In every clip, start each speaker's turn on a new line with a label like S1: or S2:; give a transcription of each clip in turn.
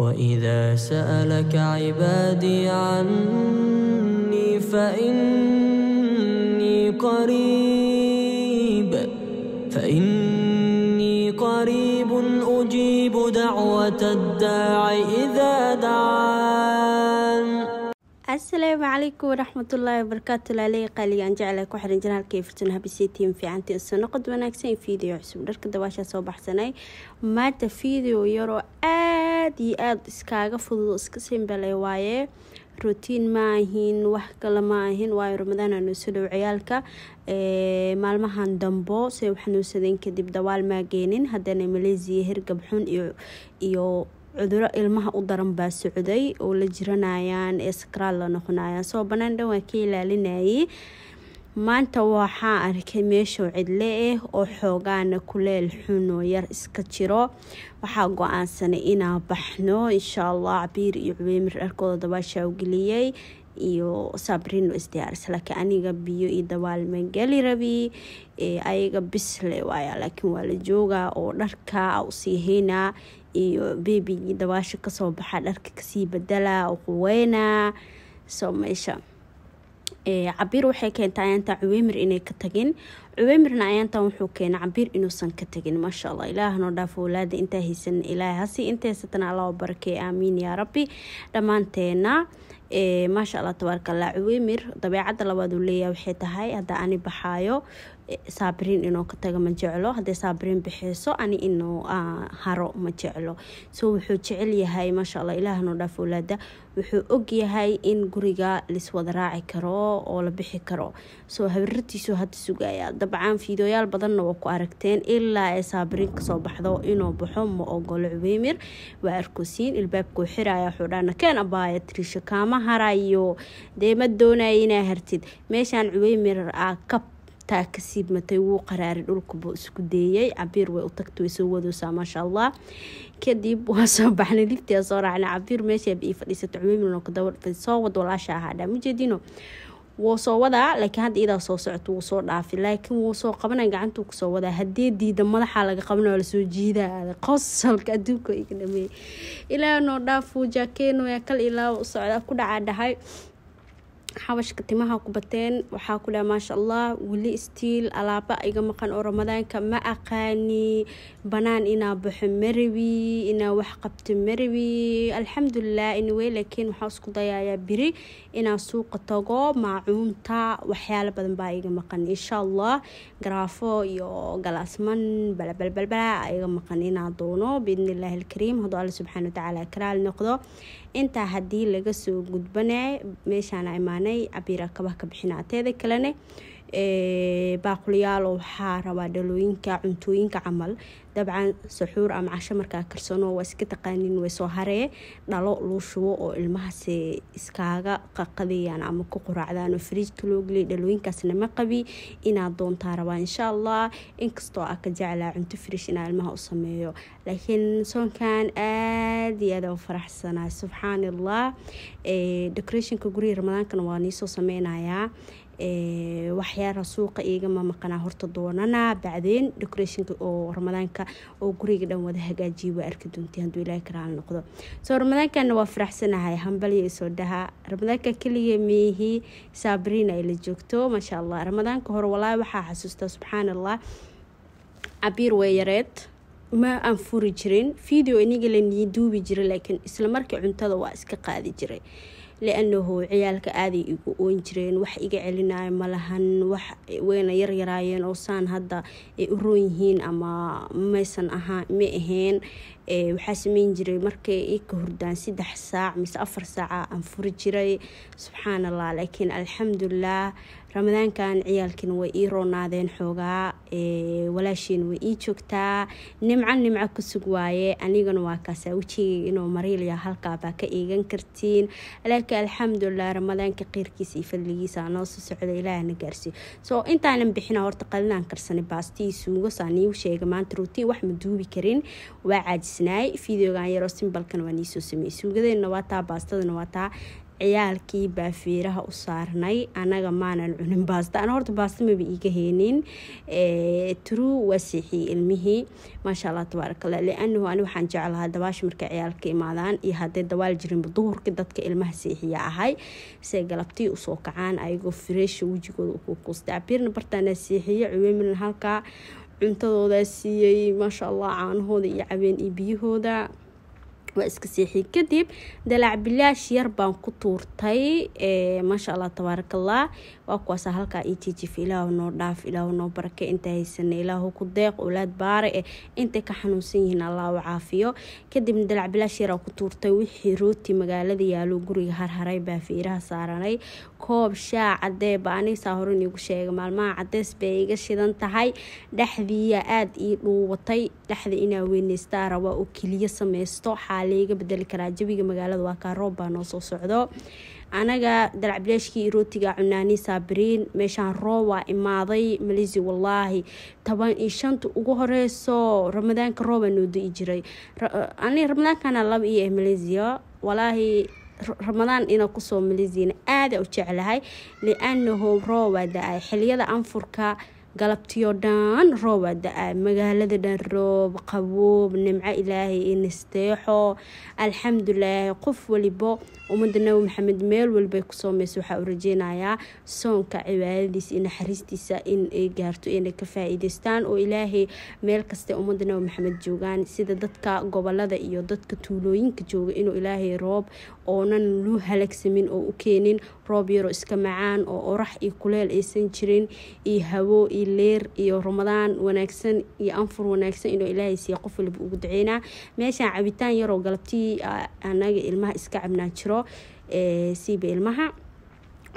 S1: وإذا سألك عبادي عني فإني قريب فإني قريب أجيب دعوة الداع إذا دعان السلام عليكم ورحمة الله وبركاته لالي لي أن جعلك وحر جنال كيف تنها بسيتين في عنتي السنة قد سين فيديو عسو لرك دواشا صوبح سناي ما تفيديو يرو آه aada iyo aada iskaaga fudud iska simbale waaye rotiin maahin wax kale ma ahin waayo ramadaan anuusadow ciyaalka maalmahan dambo se waxnuusadeen kadib dawaal maageenin haddana maleesiya hirgabxun iyo cuduro ilmaha u daran baa socday oo la jiranayaan ee sakraad la noqonayaan soo banaan dhan waa ka ilaalinayay maanta waxaa arkay meesho cidle ah oo xoogaana kuleel xunoo yar iska jiro waxaa go-aansanay inaa baxno insha allah cabiir iyo cubeymir dharkooda dabaasha ugeliyey iyo sabrino isdiyaaris laakiin aniga biyo iyo dabaal ma geli rabi ayaga bisle waaya laakiin waa la joogaa oo dharka usii haynaa iyo beebigii dabaasha kasoo baxa dharka kasii badalaa oo so soo meesha cabir waxay keentaa ayaantaa cuweymir inay ka tagin cuweymirna ayaantan wuxuu keenay cabir inuusan ka tagin maasha allah ilaahanoo dhaaf walaada intaa haysan ilaahay hasi inta haysatana allaha barakee aamiin yaa rabbi dhammaanteena maasha allah tabaarka allah cuweymir dabeecadda labaad uu leeyahay waxay tahay hadda ani baxaayo saabriin inuu ka tago ma jeclo haddee saabriin bixiiso ani inuu ah, haro ma jeclo so wuxuu jecel yahay maasha allah ilaahnu dhaaf owlaada wuxuu og yahay in guriga laiswada raaci karo oo la bixi karo soo habirartiisuu hadda sugaya dabcan fiidooyaal badanna waa ku aragteen ilaa ee saabriin kasoo baxdo inuu baxo ma ogolo cubeymir waa arkosiin ilbaabkuu xiraya xuudhaana keen abaaya tiriisha kaama harayo dee ma doonaya inaa hartid meeshaan cubeymir a ah, kab taa kasii matay wuu qaraaray dhulkabuu isku deeyey cabiir way u tagtay way soo wadoosaa maasha allah kadib waa soo baxnay liftia soo raacnay cabiir meeshaaba ii fadhiisata cuweymilno soo wad walaasha ahaadha mujeediino wuu soo wadaa laakiin hadda iyadaa soo socota wuu soo dhaafi laakiin wuu soo qabanay gacantuu kusoo wadaa haddee diida madaxaa laga qabana waa lasoo jiidaa qosolka adduunka iga dhameeyay ilaah noo dhaafuu jaakeenoya kal ilaa socda ku dhacaa dhahay xabashka timaha ku bateen waxaa ku dhaha maasha allah weli stiil alaaba iga maqan oo ramadaanka ma aqaani banaan inaa baxo marawi inaa wax qabto marawi alxamdulilah anyway laakiin waxaa isku dayayaa beri inaa suuqa tago maacuunta waxyaalo badan baa iga maqan insha allah garaafo iyo galaasman balabalbalbala iga maqan inaa doono biidn illaahi alkariim hadduu alla subxaana watacaala karaali noqdo intaa haddii laga soo gudbanay meeshaan imaanay cabiira kabaha ka bixina teeda kalene baaquliyaal waxaa rabaa dhalooyinka cuntooyinka camal dabcan saxuur ama casho markaa karsano waa iska taqaanin way haree dhalo loo shubo oo ilmahaasi iskaaga qaqadayaan ama ku quraacdaan oo fariijka loo geliya dhalooyinkaasna ma qabi inaad doontaa rabaa insha allah inkastoo a ah ka jeclaa cunto friish inaa ilmaha u sameeyo laakiin soonkan aada iyo aada u faraxsanaa subxaan decorationka guriga ramadaankana waa niisoo sameynayaa waxyaala suuqa igama maqanaa horta doonanaa bacdeen decorationka oo ramadaanka oo guriga dhan wada hagaajiya waa arki doonta haduu ilaaha karaal noqdo soo ramadaankanna waa faraxsanahay hambaliya isoo dhahaa ramadaanka keliya miihii saabiriina ay la joogto maasha allah ramadaanka hore walaa waxaa xasuustaa subxaan allah cabiir way yareed ma aan furi jirin video iniga la nii duubi jiray laakiin islamarkii cuntada waa iska qaadi jiray lianahu ciyaalka aaday igu oon jireen wax iga celinayo malahan wax wayna yaryaraayeen oo saan hadda ay u roon yihiin ama maysan ahaan ma ahayn waxaa sameyn jiray markay i ka hurdaan saddex saac mise afar saaca aan furi jiray subxaan allah laakiin alxamdulilah ramadaankan ciyaalkiina way ii roonaadeen xoogaa walaashiin way ii joogtaa nimco nimco ku sug waaye anigana waa kaasaa wejigayga inuu mariilya halkaabaa ka eegan kartiin walaalka alxamdulilah ramadaanka qeyrkiisa iyo fadligiisa anoo soo socda ilaahna gaarsiiyo soo intaanan bixina horta qalinaan karsanay baastii suugosaan iigu sheega maanta ruutii wax ma duubi karin waa caajisnaay fideogan yaroo simbalkan waa niisoo sameeyey suugadeenna waa taa baastadana waa taa ciyaalkii baa fiiraha u saarnay anaga maanan cunin baasta ana horta baasta maba iiga heynin eh, true waa seexiyey ilmihii maasha allah tabaarakalla lianahu ani waxaan jeclahaa dabaasha markay ciyaalka imaadaan iyo haddee dabaal jirinba duhurkii dadka ilmaha seexiya ahay se galabtii usoo kacaan ayagoo fireesha wejigooda u kuukuustay cabiirna bartaanaa seexiye cuweymilan halkaa cuntadoodaa siiyey maasha allah caanahooda iyo cabeen iyo biyahooda waa iska seexiyey kadib dalaac bilaash yar baan ku tuurtay maasha allah tabaarak allah waa kuwaasa ah halkaa io jijif ilaahu noo dhaaf ilaahu noo barake inta haysana ilaahu ku deeq owlaad baare eh intay ka xanuunsan yihiin allah u caafiyo kadibna dalaac bilaash yaraa ku tuurtay wixii rooti magaalada yaalo guriga harharay baa fiiraha saaranay koob shaa cadeeba anisaa horan iigu sheega maalmaha cadeys bay iga shidan tahay dhexdiiya aada ii dhuubatay dhexda inaa weyneysta araba oo keliya sameysto waxaa layga bedeli karaa jawiga magaalada waa kaa baa noo soo socdo anaga dalacbilaashkii irootiga cunaani saabiriin meeshaan roob waa imaaday maleysia wallaahi toban iyo shanta ugu horeyso ramadaanka roobaa noo du-i jiray ani ramadaankana laba iyo ah eh, maleysia walaahi ramadaan inaa kusoo maleysiana aada u jeclahay lianahu roob waa da-ay xiliyada anfurka galabtiyo dhan roobaa da-a magaalada dhan roob qaboob nimco ilaahay inisteexo alxamdulilaahi qof walibo ummadda nabi maxamed meel walbay ku soomaysa waxaa u rajeynayaa soonka cibaadadiisa iyo naxariistiisa inay gaarto inay ka faa oo ilaahay meel kasta ummadda nabi maxamed joogaan sida dadka gobolada iyo dadka tuulooyinka jooga inuu ilaahay roob oonan lu halagsamin oo u keenin roob yaroo iska macaan oo orax iyo kuleel aysan jirin iyo hawo iyo iyo leer iyo ramadaan wanaagsan iyo anfur wanaagsan inuu ilaahay siiya qof waliba ugu duceynaa meeshaan cabitaan yaroo galabtii ah, anaga ilmaha iska cabnaan jiro siiba ilmaha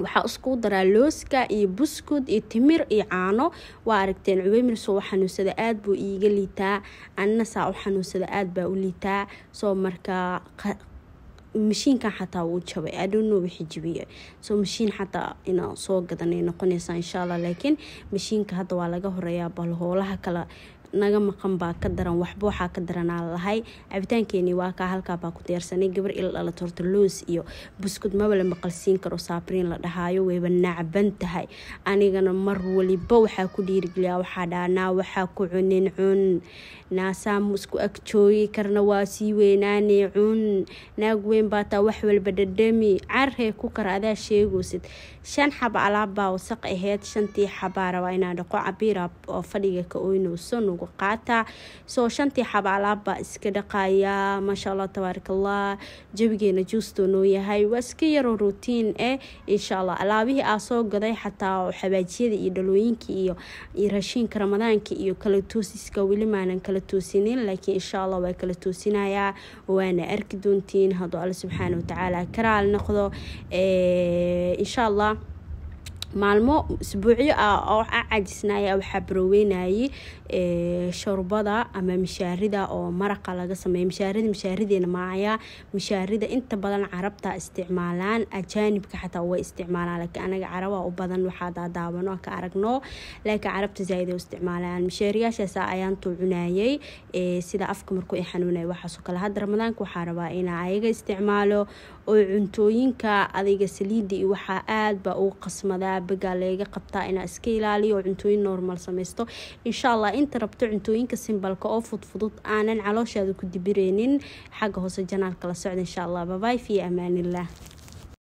S1: waxaa iskugu daraa looska iyo buskud iyo timir iyo caano waa aragteen cubeymir soo u xanuunsada aad buu iiga liitaa anina saa u xanuunsada aad baa u liitaa soo marka mashiinkan xataa wuu jabay adhono wixii jabiyey soo mashiin xataa inaa soo gadanay noqonaysaa insha allah laakiin mashiinka hadda waa laga horeeyaa bal howlaha kala naga maqan baa ka daran waxba waxaa ka daranaa lahay cabitaankeenii waa kaa halkaabaa ku deersanay gabar ila dhalato horta loos iyo buskud maba la maqalsiin karo saabiriin la dhahaayo wayba nacban tahay anigana mar waliba waxaa ku dhiirigeliyaa waxaa dhaanaa waxaa ku cunin cun naasaamu isku ag joogi karna waa sii weynaane cun naag weyn baa wax walba dhadhami carree ku kara adaa sheegoosid shan xaba alaabbaa wasaq aheyd shantii xabaa rabaa inaa dhaqo cabiira oo fadhiga ka oynowsa nugu uga qaata soo shantii alaabbaa iska dhaqaaya maasha allah tabaarakallah jawigeena juusto noo yahay waa iska yaroo rutiin eh insha allah alaabihii aa soo gaday xataa xabaajiyada iyo dhalooyinka iyo rashiinka ramadaanka iyo kala toosiska weli maanan kala toosinin laakiin insha allah waa kala toosinayaa waana arki doontiin hadduu alle subxaana watacaala karaal noqdo insha allah maalmo isbuucyo ah oo a cajisnaya waxaa barooweynayay shoorbada ama mishaarida oo maraqa laga sameeyo mishaarida mishaarideena maaya mishaarida inta badan carabta isticmaalaan ajaanibka xataa way isticmaalaan laakiin anaga caraba u badan waxaa daadaabano ka aragno laakiin carabta zaaid isticmaalaan mishaariyaashaas ayaan tuu sida afka markuu i waxaasoo kale hadda ramadaanka waxaa rabaa inaa ayaga isticmaalo oo cuntooyinka adayga saliida waxaa waxaa ba u qasmadaa bagaa laga qabtaa inaa iska ilaaliyo oo cuntooyin normal samaysto insha allah inta rabto cuntooyinka simbalka oo fudfudud aanan calooshaada ku dibireynin xagga hoose janaalka la socda insha allah babaay fii amaaniillah